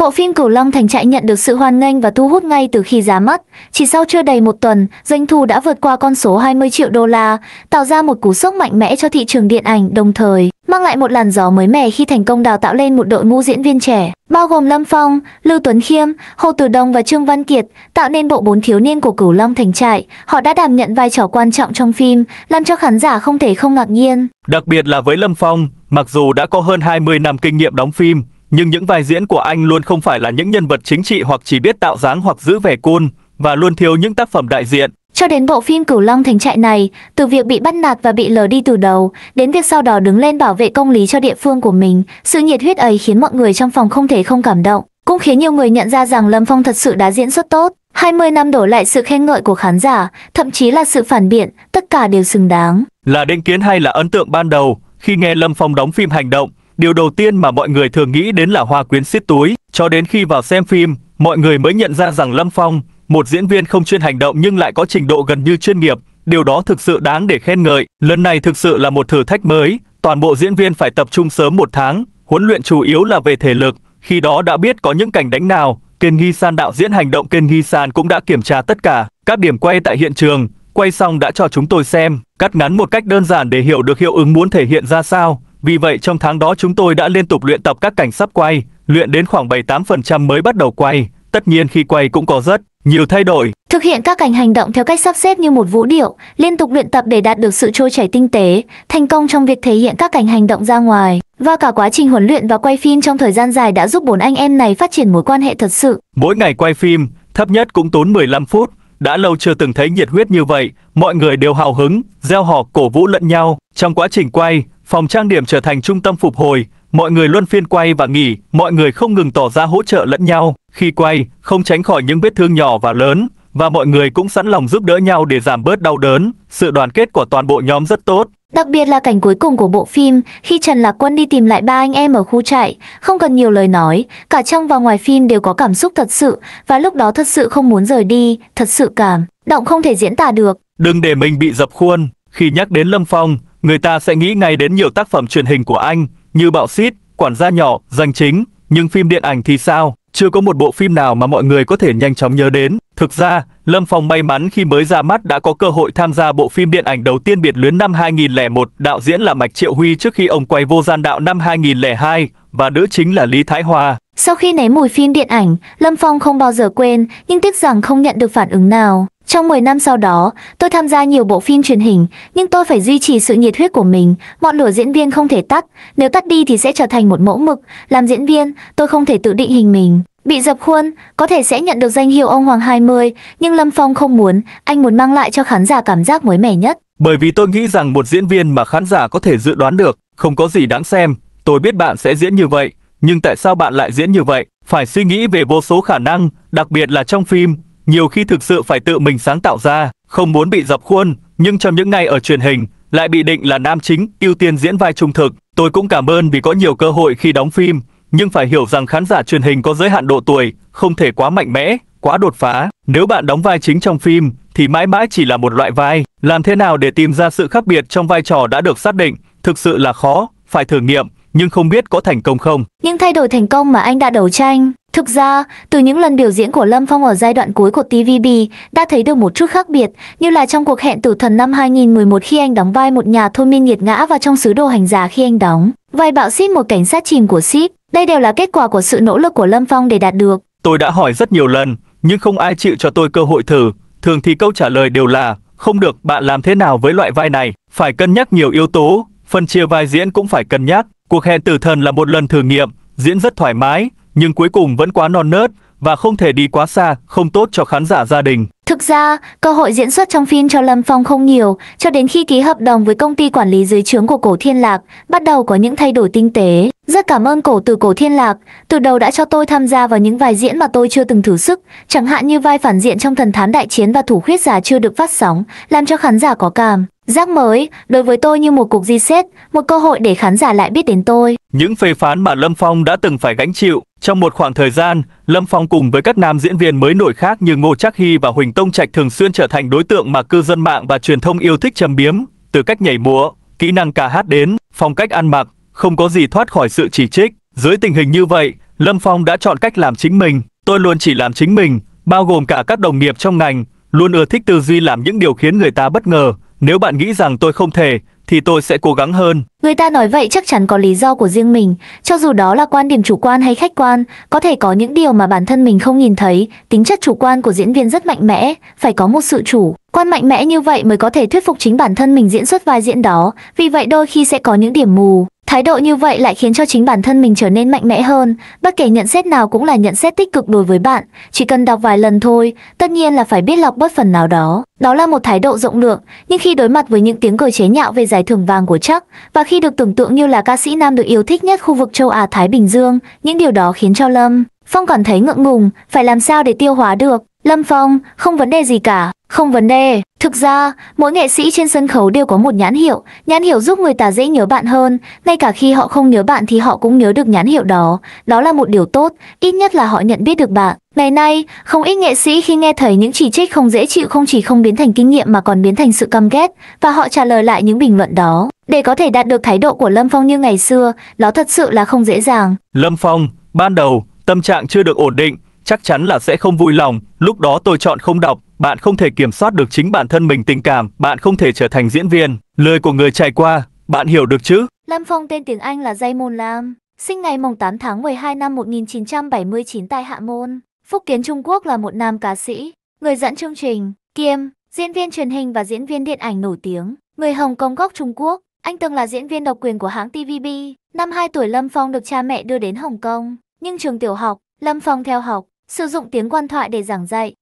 Bộ phim Cửu Long Thành Trại nhận được sự hoan nghênh và thu hút ngay từ khi ra mắt. Chỉ sau chưa đầy một tuần, doanh thu đã vượt qua con số 20 triệu đô la, tạo ra một cú sốc mạnh mẽ cho thị trường điện ảnh đồng thời mang lại một làn gió mới mẻ khi thành công đào tạo lên một đội ngũ diễn viên trẻ, bao gồm Lâm Phong, Lưu Tuấn Khiêm, Hồ Từ Đông và Trương Văn Kiệt, tạo nên bộ bốn thiếu niên của Cửu Long Thành Trại. Họ đã đảm nhận vai trò quan trọng trong phim, làm cho khán giả không thể không ngạc nhiên. Đặc biệt là với Lâm Phong, mặc dù đã có hơn 20 năm kinh nghiệm đóng phim, nhưng những vai diễn của anh luôn không phải là những nhân vật chính trị hoặc chỉ biết tạo dáng hoặc giữ vẻ côn, và luôn thiếu những tác phẩm đại diện. Cho đến bộ phim Cửu Long Thành Trại này, từ việc bị bắt nạt và bị lờ đi từ đầu, đến việc sau đó đứng lên bảo vệ công lý cho địa phương của mình, sự nhiệt huyết ấy khiến mọi người trong phòng không thể không cảm động. Cũng khiến nhiều người nhận ra rằng Lâm Phong thật sự đã diễn xuất tốt. 20 năm đổ lại sự khen ngợi của khán giả, thậm chí là sự phản biện, tất cả đều xứng đáng. Là định kiến hay là ấn tượng ban đầu, khi nghe Lâm Phong đóng phim hành động, Điều đầu tiên mà mọi người thường nghĩ đến là hoa quyến xiết túi, cho đến khi vào xem phim, mọi người mới nhận ra rằng Lâm Phong, một diễn viên không chuyên hành động nhưng lại có trình độ gần như chuyên nghiệp, điều đó thực sự đáng để khen ngợi. Lần này thực sự là một thử thách mới, toàn bộ diễn viên phải tập trung sớm một tháng, huấn luyện chủ yếu là về thể lực, khi đó đã biết có những cảnh đánh nào, Ken Nghi San đạo diễn hành động Ken Nghi San cũng đã kiểm tra tất cả các điểm quay tại hiện trường, quay xong đã cho chúng tôi xem, cắt ngắn một cách đơn giản để hiểu được hiệu ứng muốn thể hiện ra sao. Vì vậy trong tháng đó chúng tôi đã liên tục luyện tập các cảnh sắp quay, luyện đến khoảng 7-8% mới bắt đầu quay. Tất nhiên khi quay cũng có rất nhiều thay đổi. Thực hiện các cảnh hành động theo cách sắp xếp như một vũ điệu, liên tục luyện tập để đạt được sự trôi chảy tinh tế, thành công trong việc thể hiện các cảnh hành động ra ngoài. Và cả quá trình huấn luyện và quay phim trong thời gian dài đã giúp bốn anh em này phát triển mối quan hệ thật sự. Mỗi ngày quay phim, thấp nhất cũng tốn 15 phút, đã lâu chưa từng thấy nhiệt huyết như vậy, mọi người đều hào hứng, gieo họ cổ vũ lẫn nhau. Trong quá trình quay, Phòng trang điểm trở thành trung tâm phục hồi, mọi người luân phiên quay và nghỉ, mọi người không ngừng tỏ ra hỗ trợ lẫn nhau, khi quay, không tránh khỏi những vết thương nhỏ và lớn, và mọi người cũng sẵn lòng giúp đỡ nhau để giảm bớt đau đớn, sự đoàn kết của toàn bộ nhóm rất tốt. Đặc biệt là cảnh cuối cùng của bộ phim, khi Trần Lạc Quân đi tìm lại ba anh em ở khu trại, không cần nhiều lời nói, cả trong và ngoài phim đều có cảm xúc thật sự, và lúc đó thật sự không muốn rời đi, thật sự cảm, động không thể diễn tả được. Đừng để mình bị dập khuôn, khi nhắc đến Lâm Phong, người ta sẽ nghĩ ngay đến nhiều tác phẩm truyền hình của anh, như Bạo Xít, Quản gia nhỏ, Danh chính, nhưng phim điện ảnh thì sao? Chưa có một bộ phim nào mà mọi người có thể nhanh chóng nhớ đến. Thực ra, Lâm Phong may mắn khi mới ra mắt đã có cơ hội tham gia bộ phim điện ảnh đầu tiên biệt luyến năm 2001, đạo diễn là Mạch Triệu Huy trước khi ông quay vô gian đạo năm 2002, và nữ chính là Lý Thái Hòa. Sau khi ném mùi phim điện ảnh, Lâm Phong không bao giờ quên, nhưng tiếc rằng không nhận được phản ứng nào. Trong 10 năm sau đó, tôi tham gia nhiều bộ phim truyền hình, nhưng tôi phải duy trì sự nhiệt huyết của mình, ngọn lửa diễn viên không thể tắt, nếu tắt đi thì sẽ trở thành một mẫu mực, làm diễn viên, tôi không thể tự định hình mình. Bị dập khuôn, có thể sẽ nhận được danh hiệu ông Hoàng 20, nhưng Lâm Phong không muốn, anh muốn mang lại cho khán giả cảm giác mới mẻ nhất. Bởi vì tôi nghĩ rằng một diễn viên mà khán giả có thể dự đoán được, không có gì đáng xem, tôi biết bạn sẽ diễn như vậy, nhưng tại sao bạn lại diễn như vậy? Phải suy nghĩ về vô số khả năng, đặc biệt là trong phim, nhiều khi thực sự phải tự mình sáng tạo ra, không muốn bị dập khuôn, nhưng trong những ngày ở truyền hình, lại bị định là nam chính, ưu tiên diễn vai trung thực. Tôi cũng cảm ơn vì có nhiều cơ hội khi đóng phim, nhưng phải hiểu rằng khán giả truyền hình có giới hạn độ tuổi, không thể quá mạnh mẽ, quá đột phá. Nếu bạn đóng vai chính trong phim, thì mãi mãi chỉ là một loại vai. Làm thế nào để tìm ra sự khác biệt trong vai trò đã được xác định, thực sự là khó, phải thử nghiệm nhưng không biết có thành công không. Những thay đổi thành công mà anh đã đấu tranh, thực ra, từ những lần biểu diễn của Lâm Phong ở giai đoạn cuối của TVB, đã thấy được một chút khác biệt, như là trong cuộc hẹn tử thần năm 2011 khi anh đóng vai một nhà thôn miên nghiệt ngã và trong sứ đồ hành giả khi anh đóng vai bạo ship một cảnh sát chìm của ship. Đây đều là kết quả của sự nỗ lực của Lâm Phong để đạt được. Tôi đã hỏi rất nhiều lần, nhưng không ai chịu cho tôi cơ hội thử. Thường thì câu trả lời đều là, không được, bạn làm thế nào với loại vai này? Phải cân nhắc nhiều yếu tố, phân chia vai diễn cũng phải cân nhắc. Cuộc hẹn tử thần là một lần thử nghiệm, diễn rất thoải mái, nhưng cuối cùng vẫn quá non nớt và không thể đi quá xa, không tốt cho khán giả gia đình. Thực ra, cơ hội diễn xuất trong phim cho Lâm Phong không nhiều, cho đến khi ký hợp đồng với công ty quản lý dưới trướng của Cổ Thiên Lạc, bắt đầu có những thay đổi tinh tế. Rất cảm ơn cổ từ Cổ Thiên Lạc, từ đầu đã cho tôi tham gia vào những vài diễn mà tôi chưa từng thử sức, chẳng hạn như vai phản diện trong Thần Thán Đại Chiến và Thủ Khuyết Giả chưa được phát sóng, làm cho khán giả có cảm. Giác mới, đối với tôi như một cuộc reset, một cơ hội để khán giả lại biết đến tôi. Những phê phán mà Lâm Phong đã từng phải gánh chịu, trong một khoảng thời gian, Lâm Phong cùng với các nam diễn viên mới nổi khác như Ngô Trác Hy và Huỳnh Tông Trạch thường xuyên trở thành đối tượng mà cư dân mạng và truyền thông yêu thích châm biếm, từ cách nhảy múa, kỹ năng ca hát đến, phong cách ăn mặc, không có gì thoát khỏi sự chỉ trích. Dưới tình hình như vậy, Lâm Phong đã chọn cách làm chính mình, tôi luôn chỉ làm chính mình, bao gồm cả các đồng nghiệp trong ngành, luôn ưa thích tư duy làm những điều khiến người ta bất ngờ, nếu bạn nghĩ rằng tôi không thể, thì tôi sẽ cố gắng hơn. Người ta nói vậy chắc chắn có lý do của riêng mình, cho dù đó là quan điểm chủ quan hay khách quan, có thể có những điều mà bản thân mình không nhìn thấy, tính chất chủ quan của diễn viên rất mạnh mẽ, phải có một sự chủ quan mạnh mẽ như vậy mới có thể thuyết phục chính bản thân mình diễn xuất vai diễn đó, vì vậy đôi khi sẽ có những điểm mù. Thái độ như vậy lại khiến cho chính bản thân mình trở nên mạnh mẽ hơn, bất kể nhận xét nào cũng là nhận xét tích cực đối với bạn, chỉ cần đọc vài lần thôi, tất nhiên là phải biết lọc bớt phần nào đó. Đó là một thái độ rộng lượng, nhưng khi đối mặt với những tiếng cười chế nhạo về giải thưởng vàng của Chắc, và khi được tưởng tượng như là ca sĩ nam được yêu thích nhất khu vực châu Á Thái Bình Dương, những điều đó khiến cho Lâm Phong cảm thấy ngượng ngùng, phải làm sao để tiêu hóa được. Lâm Phong, không vấn đề gì cả, không vấn đề. Thực ra, mỗi nghệ sĩ trên sân khấu đều có một nhãn hiệu, nhãn hiệu giúp người ta dễ nhớ bạn hơn, ngay cả khi họ không nhớ bạn thì họ cũng nhớ được nhãn hiệu đó. Đó là một điều tốt, ít nhất là họ nhận biết được bạn. Ngày nay, không ít nghệ sĩ khi nghe thấy những chỉ trích không dễ chịu không chỉ không biến thành kinh nghiệm mà còn biến thành sự căm ghét, và họ trả lời lại những bình luận đó. Để có thể đạt được thái độ của Lâm Phong như ngày xưa, đó thật sự là không dễ dàng. Lâm Phong, ban đầu, tâm trạng chưa được ổn định, chắc chắn là sẽ không vui lòng, lúc đó tôi chọn không đọc, bạn không thể kiểm soát được chính bản thân mình tình cảm, bạn không thể trở thành diễn viên. Lời của người trải qua, bạn hiểu được chứ? Lâm Phong tên tiếng Anh là Raymond Lam, sinh ngày mùng 8 tháng 12 năm 1979 tại Hạ Môn. Phúc Kiến Trung Quốc là một nam ca sĩ, người dẫn chương trình, kiêm, diễn viên truyền hình và diễn viên điện ảnh nổi tiếng. Người Hồng Kông gốc Trung Quốc, anh từng là diễn viên độc quyền của hãng TVB. Năm 2 tuổi Lâm Phong được cha mẹ đưa đến Hồng Kông, nhưng trường tiểu học, Lâm Phong theo học sử dụng tiếng quan thoại để giảng dạy.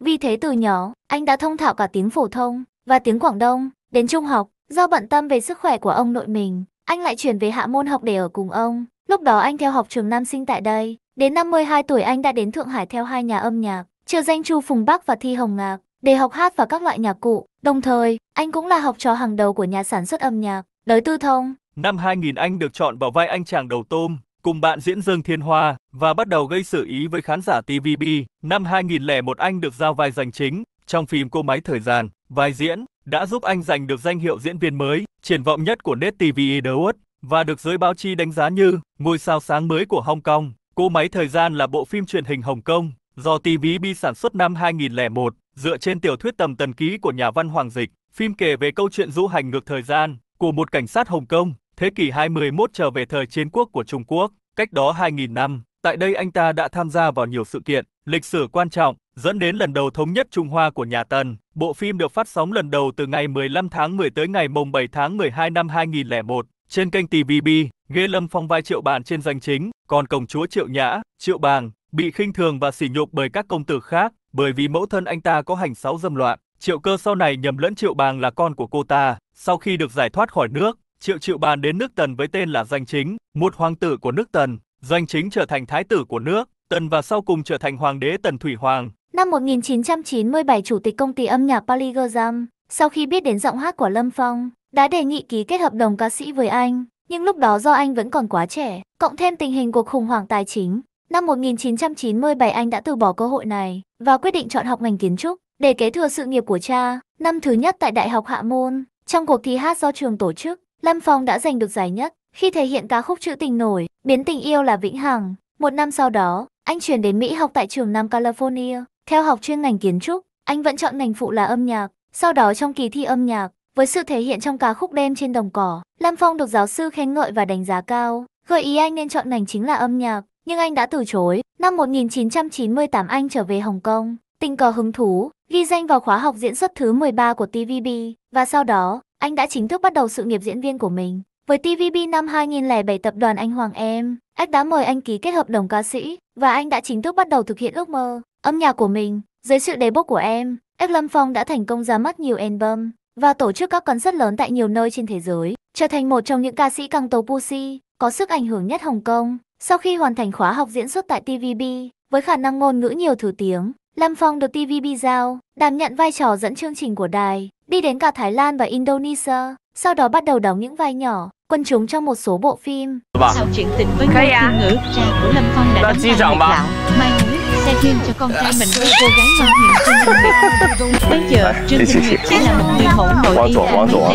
Vì thế từ nhỏ, anh đã thông thạo cả tiếng phổ thông và tiếng Quảng Đông. Đến trung học, do bận tâm về sức khỏe của ông nội mình, anh lại chuyển về hạ môn học để ở cùng ông. Lúc đó anh theo học trường Nam Sinh tại đây. Đến năm 12 tuổi anh đã đến Thượng Hải theo hai nhà âm nhạc, chưa danh Chu Phùng Bắc và Thi Hồng Ngạc, để học hát và các loại nhạc cụ. Đồng thời, anh cũng là học trò hàng đầu của nhà sản xuất âm nhạc, Đới Tư Thông. Năm 2000 anh được chọn vào vai anh chàng đầu tôm cùng bạn diễn Dương Thiên Hoa và bắt đầu gây sự ý với khán giả TVB. Năm 2001 anh được giao vai giành chính trong phim Cô máy thời gian, vai diễn đã giúp anh giành được danh hiệu diễn viên mới, triển vọng nhất của Net TV Awards và được giới báo chí đánh giá như ngôi sao sáng mới của Hong Kong. Cô máy thời gian là bộ phim truyền hình Hồng Kông do TVB sản xuất năm 2001 dựa trên tiểu thuyết tầm tần ký của nhà văn Hoàng Dịch. Phim kể về câu chuyện du hành ngược thời gian của một cảnh sát Hồng Kông thế kỷ 21 trở về thời chiến quốc của Trung Quốc, cách đó 2.000 năm, tại đây anh ta đã tham gia vào nhiều sự kiện, lịch sử quan trọng, dẫn đến lần đầu thống nhất Trung Hoa của nhà Tần. Bộ phim được phát sóng lần đầu từ ngày 15 tháng 10 tới ngày mùng 7 tháng 12 năm 2001 trên kênh TVB. Ghê Lâm phong vai Triệu Bàn trên danh chính, còn công chúa Triệu Nhã, Triệu Bàng bị khinh thường và sỉ nhục bởi các công tử khác, bởi vì mẫu thân anh ta có hành sáu dâm loạn. Triệu Cơ sau này nhầm lẫn Triệu Bàng là con của cô ta, sau khi được giải thoát khỏi nước, Triệu Triệu bàn đến nước Tần với tên là Doanh Chính, một hoàng tử của nước Tần. Doanh Chính trở thành thái tử của nước Tần và sau cùng trở thành hoàng đế Tần Thủy Hoàng. Năm 1997, chủ tịch công ty âm nhạc Polygram, sau khi biết đến giọng hát của Lâm Phong, đã đề nghị ký kết hợp đồng ca sĩ với anh, nhưng lúc đó do anh vẫn còn quá trẻ, cộng thêm tình hình cuộc khủng hoảng tài chính. Năm 1997 anh đã từ bỏ cơ hội này và quyết định chọn học ngành kiến trúc để kế thừa sự nghiệp của cha. Năm thứ nhất tại Đại học Hạ Môn, trong cuộc thi hát do trường tổ chức, Lâm Phong đã giành được giải nhất khi thể hiện ca khúc trữ tình nổi, biến tình yêu là vĩnh hằng. Một năm sau đó, anh chuyển đến Mỹ học tại trường Nam California, theo học chuyên ngành kiến trúc, anh vẫn chọn ngành phụ là âm nhạc. Sau đó trong kỳ thi âm nhạc, với sự thể hiện trong ca khúc đêm trên đồng cỏ, Lâm Phong được giáo sư khen ngợi và đánh giá cao, gợi ý anh nên chọn ngành chính là âm nhạc, nhưng anh đã từ chối. Năm 1998 anh trở về Hồng Kông, tình cờ hứng thú, ghi danh vào khóa học diễn xuất thứ 13 của TVB, và sau đó, anh đã chính thức bắt đầu sự nghiệp diễn viên của mình. Với TVB năm 2007 tập đoàn Anh Hoàng Em, anh đã mời anh ký kết hợp đồng ca sĩ và anh đã chính thức bắt đầu thực hiện ước mơ âm nhạc của mình. Dưới sự đề bốc của em, Ếch Lâm Phong đã thành công ra mắt nhiều album và tổ chức các concert lớn tại nhiều nơi trên thế giới, trở thành một trong những ca sĩ căng tố Pussy có sức ảnh hưởng nhất Hồng Kông. Sau khi hoàn thành khóa học diễn xuất tại TVB, với khả năng ngôn ngữ nhiều thứ tiếng, Lâm Phong được TVB giao đảm nhận vai trò dẫn chương trình của đài đi đến cả Thái Lan và Indonesia, sau đó bắt đầu đóng những vai nhỏ, quân chúng trong một số bộ phim. Vâng. Sau chuyện tình với người à? Thiên Ngữ, cha của Lâm Phong đã đóng vai lạc lão, mai mối xe duyên cho con trai mình với cô gái ngoan hiền Trương Minh Nguyệt. Bây giờ, Trương Minh Nguyệt chỉ là một người mẫu nổi tiếng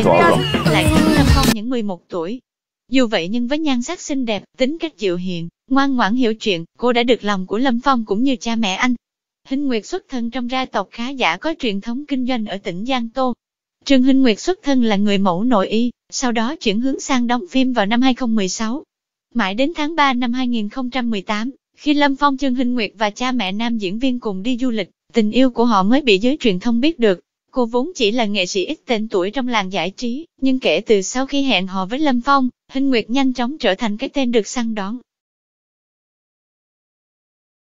đang mấy tên lại cứu Lâm Phong những 11 tuổi. Dù vậy nhưng với nhan sắc xinh đẹp, tính cách dịu hiền, ngoan ngoãn hiểu chuyện, cô đã được lòng của Lâm Phong cũng như cha mẹ anh. Hinh Nguyệt xuất thân trong gia tộc khá giả có truyền thống kinh doanh ở tỉnh Giang Tô. Trương Hinh Nguyệt xuất thân là người mẫu nội y, sau đó chuyển hướng sang đóng phim vào năm 2016. Mãi đến tháng 3 năm 2018, khi Lâm Phong Trương Hinh Nguyệt và cha mẹ nam diễn viên cùng đi du lịch, tình yêu của họ mới bị giới truyền thông biết được. Cô vốn chỉ là nghệ sĩ ít tên tuổi trong làng giải trí, nhưng kể từ sau khi hẹn hò với Lâm Phong, Hinh Nguyệt nhanh chóng trở thành cái tên được săn đón.